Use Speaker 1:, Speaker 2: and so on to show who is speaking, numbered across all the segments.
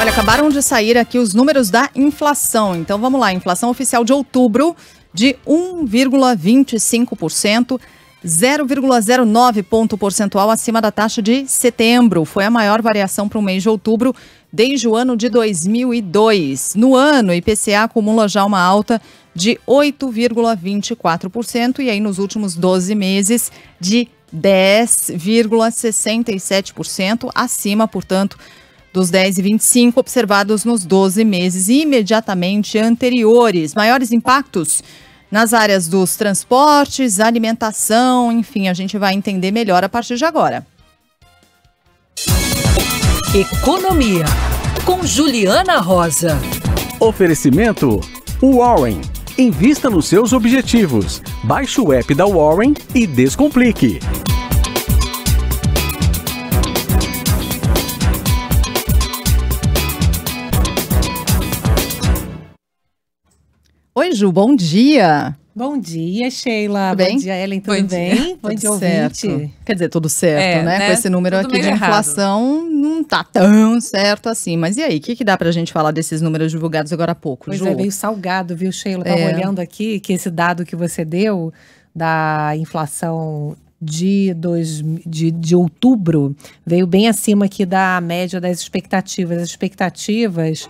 Speaker 1: Olha, acabaram de sair aqui os números da inflação. Então vamos lá, inflação oficial de outubro de 1,25%. 0,09 ponto percentual acima da taxa de setembro. Foi a maior variação para o mês de outubro desde o ano de 2002. No ano, o IPCA acumula já uma alta de 8,24% e aí nos últimos 12 meses de 10,67% acima, portanto, dos 10 e 25 observados nos 12 meses imediatamente anteriores. Maiores impactos nas áreas dos transportes, alimentação, enfim, a gente vai entender melhor a partir de agora.
Speaker 2: Economia com Juliana Rosa.
Speaker 1: Oferecimento Warren. Invista nos seus objetivos. Baixe o app da Warren e descomplique.
Speaker 2: Araújo, bom dia. Bom dia, Sheila. Bom dia, Ellen. Tudo Bom bem? Bom tudo dia, certo.
Speaker 1: Quer dizer, tudo certo, é, né? né? Com esse número tudo aqui de inflação, não tá tão certo
Speaker 2: assim. Mas e aí, o que, que dá pra gente falar desses números divulgados agora há pouco, pois Ju? é, meio salgado, viu, Sheila? Tava é. olhando aqui que esse dado que você deu da inflação de, dois, de, de outubro veio bem acima aqui da média das expectativas. As expectativas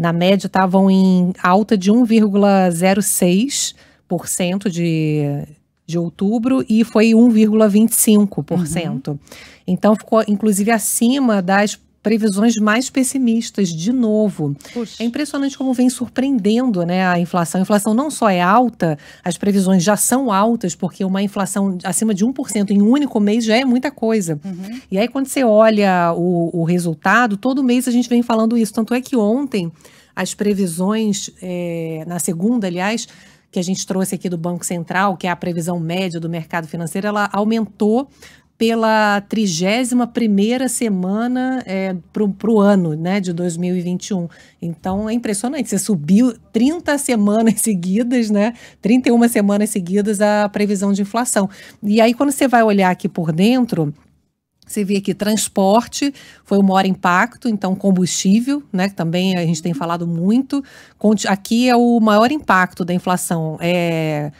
Speaker 2: na média estavam em alta de 1,06% de, de outubro e foi 1,25%. Uhum. Então ficou inclusive acima das previsões mais pessimistas de novo. Puxa. É impressionante como vem surpreendendo né, a inflação. A inflação não só é alta, as previsões já são altas, porque uma inflação acima de 1% em um único mês já é muita coisa. Uhum. E aí, quando você olha o, o resultado, todo mês a gente vem falando isso. Tanto é que ontem as previsões, é, na segunda, aliás, que a gente trouxe aqui do Banco Central, que é a previsão média do mercado financeiro, ela aumentou pela 31 semana é, para o ano né, de 2021. Então, é impressionante. Você subiu 30 semanas seguidas, né? 31 semanas seguidas a previsão de inflação. E aí, quando você vai olhar aqui por dentro... Você vê que transporte foi o maior impacto, então combustível, né? Também a gente tem falado muito. Aqui é o maior impacto da inflação. É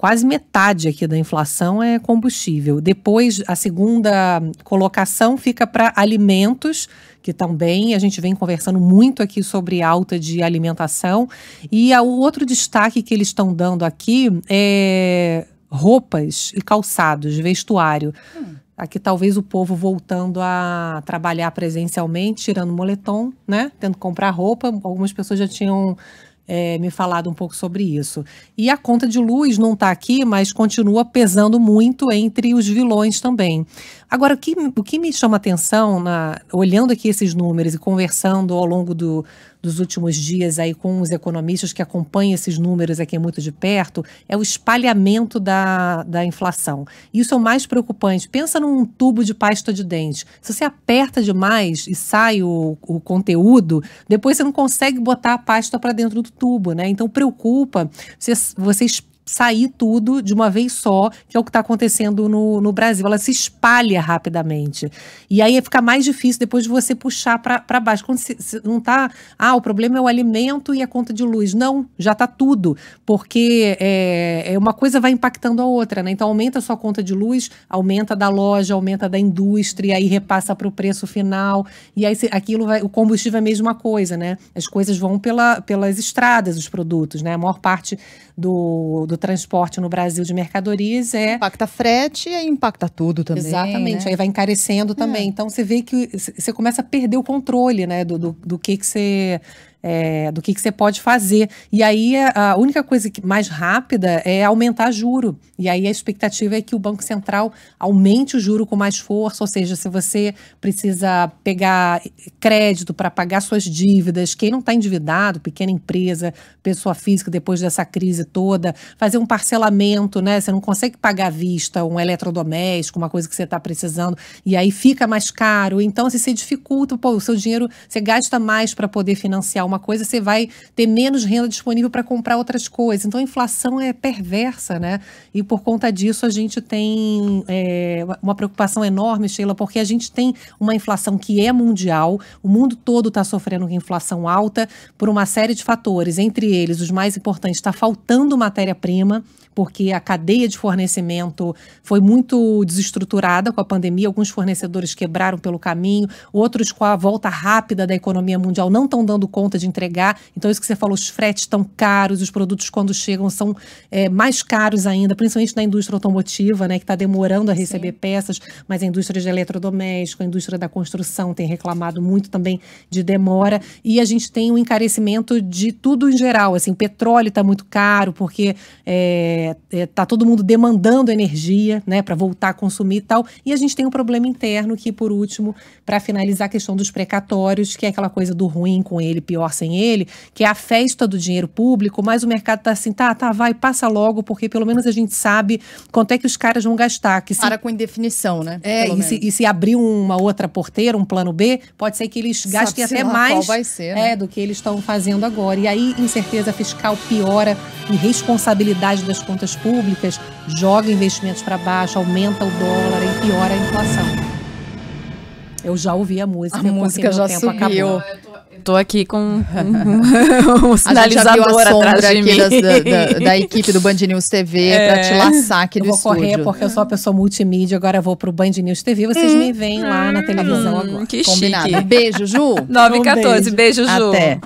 Speaker 2: quase metade aqui da inflação é combustível. Depois, a segunda colocação fica para alimentos, que também a gente vem conversando muito aqui sobre alta de alimentação. E o outro destaque que eles estão dando aqui é roupas e calçados, vestuário. Hum. Aqui talvez o povo voltando a trabalhar presencialmente, tirando moletom, né? Tendo que comprar roupa. Algumas pessoas já tinham é, me falado um pouco sobre isso. E a conta de luz não está aqui, mas continua pesando muito entre os vilões também. Agora, o que, o que me chama atenção, na, olhando aqui esses números e conversando ao longo do, dos últimos dias aí com os economistas que acompanham esses números aqui muito de perto, é o espalhamento da, da inflação. Isso é o mais preocupante. Pensa num tubo de pasta de dente. Se você aperta demais e sai o, o conteúdo, depois você não consegue botar a pasta para dentro do tubo, né? Então preocupa. Você, você espalha sair tudo de uma vez só, que é o que está acontecendo no, no Brasil. Ela se espalha rapidamente. E aí fica mais difícil depois de você puxar para baixo. Quando se, se não está. Ah, o problema é o alimento e a conta de luz. Não, já está tudo. Porque é, é, uma coisa vai impactando a outra, né? Então aumenta a sua conta de luz, aumenta da loja, aumenta da indústria, aí repassa para o preço final. E aí aquilo vai. O combustível é a mesma coisa, né? As coisas vão pela, pelas estradas, os produtos, né? A maior parte do, do transporte no Brasil de mercadorias é. Impacta frete e impacta tudo também. Exatamente, né? aí vai encarecendo também. É. Então você vê que você começa a perder o controle, né? Do, do, do que, que você é, do que, que você pode fazer. E aí a única coisa que, mais rápida é aumentar juro. E aí a expectativa é que o Banco Central aumente o juro com mais força, ou seja, se você precisa pegar crédito para pagar suas dívidas, quem não está endividado, pequena empresa, pessoa física, depois dessa crise toda, fazer um parcelamento, né? Você não consegue pagar à vista um eletrodoméstico, uma coisa que você está precisando, e aí fica mais caro. Então, se assim, você dificulta, pô, o seu dinheiro, você gasta mais para poder financiar uma coisa, você vai ter menos renda disponível para comprar outras coisas. Então a inflação é perversa, né? E por conta disso a gente tem é, uma preocupação enorme, Sheila, porque a gente tem uma inflação que é mundial, o mundo todo está sofrendo com inflação alta por uma série de fatores, entre eles os mais importantes, está faltando matéria-prima, porque a cadeia de fornecimento foi muito desestruturada com a pandemia, alguns fornecedores quebraram pelo caminho, outros com a volta rápida da economia mundial não estão dando conta de entregar. Então, isso que você falou, os fretes estão caros, os produtos quando chegam são é, mais caros ainda, principalmente na indústria automotiva, né, que está demorando a receber Sim. peças, mas a indústria de eletrodoméstico, a indústria da construção tem reclamado muito também de demora. E a gente tem um encarecimento de tudo em geral. Assim, o petróleo está muito caro, porque está é, é tá todo mundo demandando energia né, para voltar a consumir e tal. E a gente tem um problema interno que, por último, para finalizar a questão dos precatórios, que é aquela coisa do ruim com ele, pior reforcem ele, que é a festa do dinheiro público, mas o mercado está assim, tá, tá, vai, passa logo, porque pelo menos a gente sabe quanto é que os caras vão gastar. Que se... Para com indefinição, né? É, e se, e se, abrir uma outra porteira, um plano B, pode ser que eles gastem até mais ser, né? é, do que eles estão fazendo agora. E aí, incerteza fiscal piora, irresponsabilidade das contas públicas, joga investimentos para baixo, aumenta o dólar e piora a inflação. Eu já ouvi a música. A música já tempo subiu. Acabou. Ah, Tô aqui com um, um sinalizador atrás de mim. Das, da, da, equipe do Band News TV é. pra te laçar aqui eu do estúdio. Eu vou correr porque eu sou uma pessoa multimídia, agora eu vou pro Band News TV, vocês hum, me veem hum, lá na hum, televisão hum, agora. Que Combinado. Chique. Beijo, Ju. 9 e 14, beijo. beijo, Ju. Até.